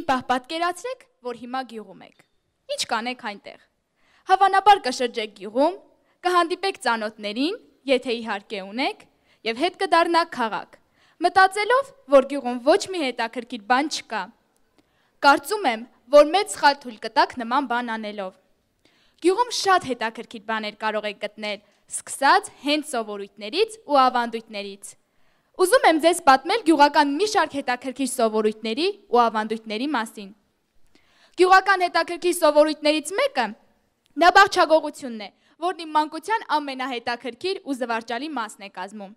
Մի պահ պատկերացրեք, որ հիմա գյուղում եք։ Ինչ կանեք այնտեղ։ Հավանաբար կշրջեք գյուղում, կհանդիպեք ծանոթներին, եթե իհարկե ունեք, եւ հետ կդառնաք քաղաք։ Մտածելով, որ գյուղում ոչ մի հետաքրքիր բան չկա։ Կարծում եմ, որ մեծ սխալ թույլ կտակ նման բան անելով։ Գյուղում շատ հետաքրքիր բաներ կարող եք գտնել, սկսած հենց սովորույթներից ու ավանդույթներից։ Ուզում եմ ձեզ պատմել գյուղական մի շարք հետաքրքիր սովորույթների ու ավանդույթների մասին։ Գյուղական հետաքրքիր սովորույթներից մեկը դա բաղճագողությունն է, որն իմ մանկության ամենահետաքրքիր ու զվարճալի մասն է կազմում։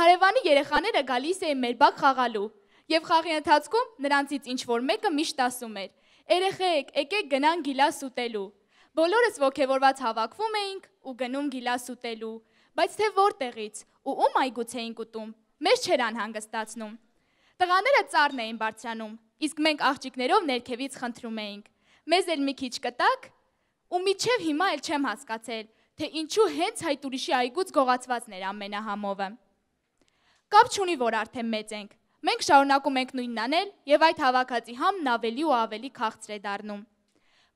Հարևանի երեխաները գալիս էին մեր բակ խաղալու, եւ խաղի ընթացքում նրանցից ինչ որ մեկը միշտ ասում էր. «Երեխեք, եկեք գնանք գիլաս ուտելու»։ Բոլորս ողքեվորված հավաքվում էինք ու գնում գիլաս ուտելու, բայց թե որտեղից ու ում այգուց էինք ուտում, մեզ չեր անհանգստացնում։ Տղաները ծառն էին բարձրանում, իսկ մենք աղջիկներով ներքևից խնդրում էինք։ Մեզ էլ մի քիչ կտակ, ու միչև հիմա էլ չեմ հասկացել, թե ինչու հենց հայտ ուրիշի այգուց գողացվածն էր ամենահամովը։ Կապ չունի, որ արդեն մեծ ենք։ Մենք շարունակում ենք նույնն անել եւ այդ հավաքածի համն ավելի ու ավելի քաղցր է դառնում։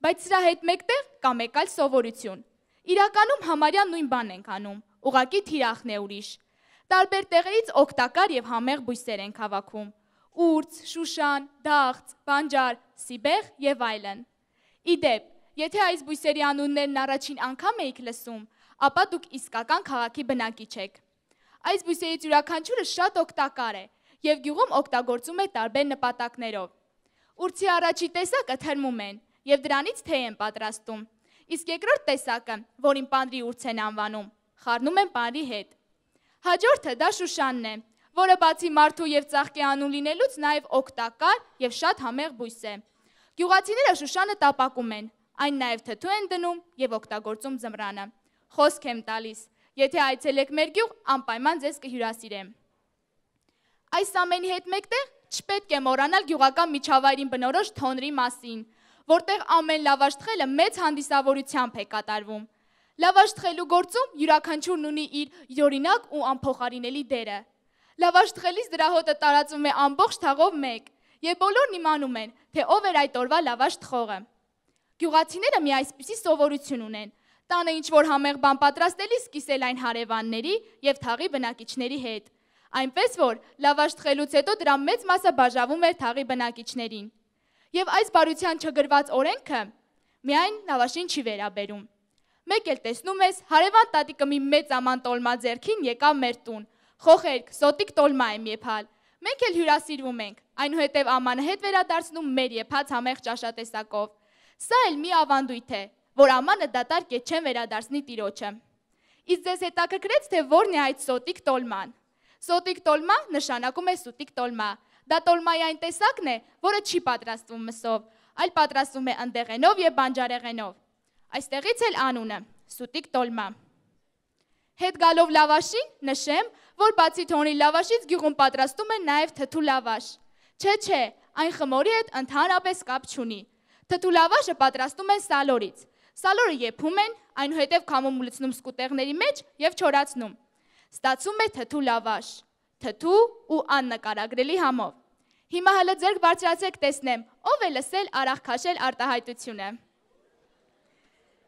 Բայց սրա հետ մեկտեղ կա մեկ այլ սովորություն։ Իրականում համարյա նույն բանն ենք անում, ուղակի թիրախն է ուրիշ։ Տարբեր տեղերից օգտակար եւ համեղ բույսեր են հավաքում՝ ուրց, շուշան, դաղց, բանջար, սիբեղ եւ այլն։ Իդեպ, եթե այս բույսերի անուններն առաջին անգամ եք լսում, ապա դուք իսկական քաղաքի բնակիչ եք։ Այս բույսերից յուրաքանչյուրը շատ օգտակար է եւ գյուղում օգտագործում է տարբեր նպատակներով։ Ուրցի առաջի տեսակը թրմում են եւ դրանից թեյ են պատրաստում։ Իսկ երկրորդ տեսակը, որին պանրի ուրց են անվանում, խառնում են պանրի հետ։ Հաջորդը դա Շուշանն է, որը բացի մարդու եւ ծաղկի անուն լինելուց նաեւ օգտակար եւ շատ համեղ բույս է։ Գյուղացիները Շուշանը տապակում են, այն նաեւ թթու են դնում եւ օգտագործում զմրանը։ Խոսք եմ տալիս, եթե այցելեք մեր գյուղ, անպայման ձեզ կհյուրասիրեմ։ Այս ամենի հետ մեկտեղ չպետք է մոռանալ գյուղական միջավայրին բնորոշ թոնրի մասին, որտեղ ամեն լավաշտխելը մեծ հանդիսավորությամբ է կատարվում։ Լավաշտխելու գործում յուրաքանչյուրն ունի իր յորինակ ու անփոխարինելի դերը։ Լավաշտխելիս դրահոտը տարածվում է ամբողջ թաղով մեկ, եւ բոլորն իմանում են, թե ով էր այդ օրվա լավաշտխողը։ Գյուղացիները մի այսպիսի սովորություն ունեն՝ տանը ինչ որ համեղ բան պատրաստելիս կիսել այն հարևանների եւ թաղի բնակիչների հետ։ Այնպես որ լավաշտխելուց հետո դրա մեծ մասը բաժավում էր թաղի բնակիչներին։ Եվ այս բարության չգրված օրենքը միայն լավաշին չի վերաբերում։ Մեկ էլ տեսնում ես, հարևան տատիկը մի մեծ աման տոլմա ձերքին եկավ մեր տուն։ Խոխերք, սոտիկ տոլմա եմ եփալ։ Մենք էլ հյուրասիրվում ենք, այնուհետև ամանը հետ վերադարձնում մեր եփած համեղ ճաշատեսակով։ Սա էլ մի ավանդույթ է, որ ամանը դատարկ է չեն վերադարձնի տիրոջը։ Իսկ ձեզ հետաքրքրեց, թե ո՞րն է այդ սոտիկ տոլման։ Սոտիկ տոլմա նշանակում է սուտիկ տոլմա։ Դա տոլմայի այն տեսակն է, որը չի պատրաստվում մսով, այլ պատրաստվում է ընդեղենով եւ բանջարեղենով։ Այստեղից էլ անունը՝ Սուտիկ Տոլմա։ Հետ գալով լավաշին նշեմ, որ բացի թոնի լավաշից գյուղում պատրաստում են նաև թթու լավաշ։ Չէ, չէ, այն խմորի հետ ընդհանրապես կապ չունի։ Թթու լավաշը պատրաստում են սալորից։ Սալորը եփում են, այնուհետև քամում ու լցնում սկուտեղների մեջ եւ չորացնում։ Ստացվում է թթու լավաշ, թթու ու աննկարագրելի համով։ Հիմա հələ ձեր բարձրացեք տեսնեմ, ով է լսել արախ քաշել արտահայտությունը։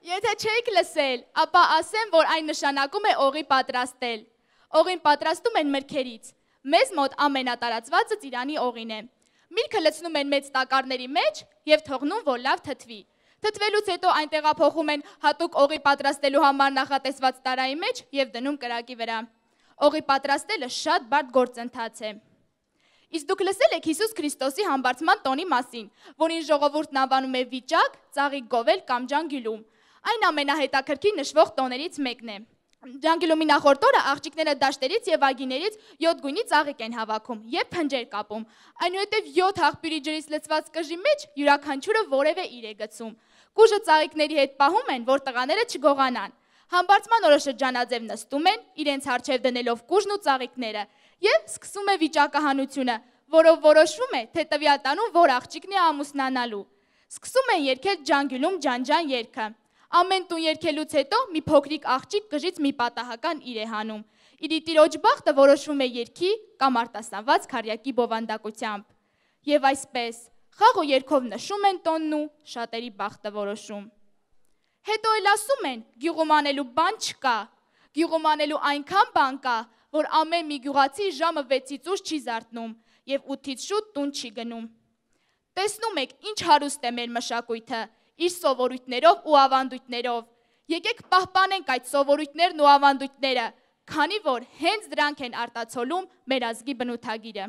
Եթե չեք լսել, ապա ասեմ, որ այն նշանակում է օղի պատրաստել։ Օղին պատրաստում են մրգերից։ Մեզ մոտ ամենատարածվածը ծիրանի օղին է։ Միրգը լցնում են մեծ տակարների մեջ եւ թողնում, որ լավ թթվի։ Թթվելուց հետո այն տեղափոխում են հատուկ օղի պատրաստելու համար նախատեսված տարայի մեջ եւ դնում կրակի վրա։ Օղի պատրաստելը շատ բարդ գործընթաց է։ Իսկ դուք լսել եք Հիսուս Քրիստոսի համբարձման տոնի մասին, որին ժողովուրդն անվանում է վիճակ, ծաղիկ գովել կամ ջանգյուլում։ Այն ամենահետաքրքիր նշվող տոներից մեկն է։ Ջանգլումի նախորդ օրը աղջիկները դաշտերից եւ ագիներից 7 գույնի ծաղիկ են հավաքում եւ փնջեր կապում։ Այնուհետեւ 7 հաղբյուրի ջրից լցված կժի մեջ յուրաքանչյուրը որևէ իր է գցում։ Կուժը ծաղիկների հետ պահում են, որ տղաները չգողանան։ Համբարձման օրը շրջանաձև նստում են, իրենց հարչև դնելով կուժն ու ծաղիկները, եւ սկսում է վիճակահանությունը, որով որոշվում է, թե տվյալ տանում որ աղջիկն է ամուսնանալու։ Սկսում են երգել ջանգյուլում ջանջան երգը։ Ամեն տուն երկելուց հետո մի փոքրիկ աղջիկ գժից մի պատահական իր է հանում։ Իրի տիրոջ բախտը որոշվում է երկի կամ արտասանված քարյակի բովանդակությամբ։ Եվ այսպես, խաղ ու երկով նշում են տոնն ու շատերի բախտը որոշում։ Հետո էլ ասում են, գյուղում անելու բան չկա։ Գյուղում անելու այնքան բան կա, որ ամեն մի գյուղացի ժամը 6-ից ուշ չի զարթնում եւ 8-ից շուտ տուն չի գնում։ Տեսնում եք, ինչ հարուստ է մեր մշակույթը, իր սովորույթներով ու ավանդույթներով։ Եկեք պահպանենք այդ սովորույթներն ու ավանդույթները, քանի որ հենց դրանք են արտացոլում մեր ազգի բնութագիրը։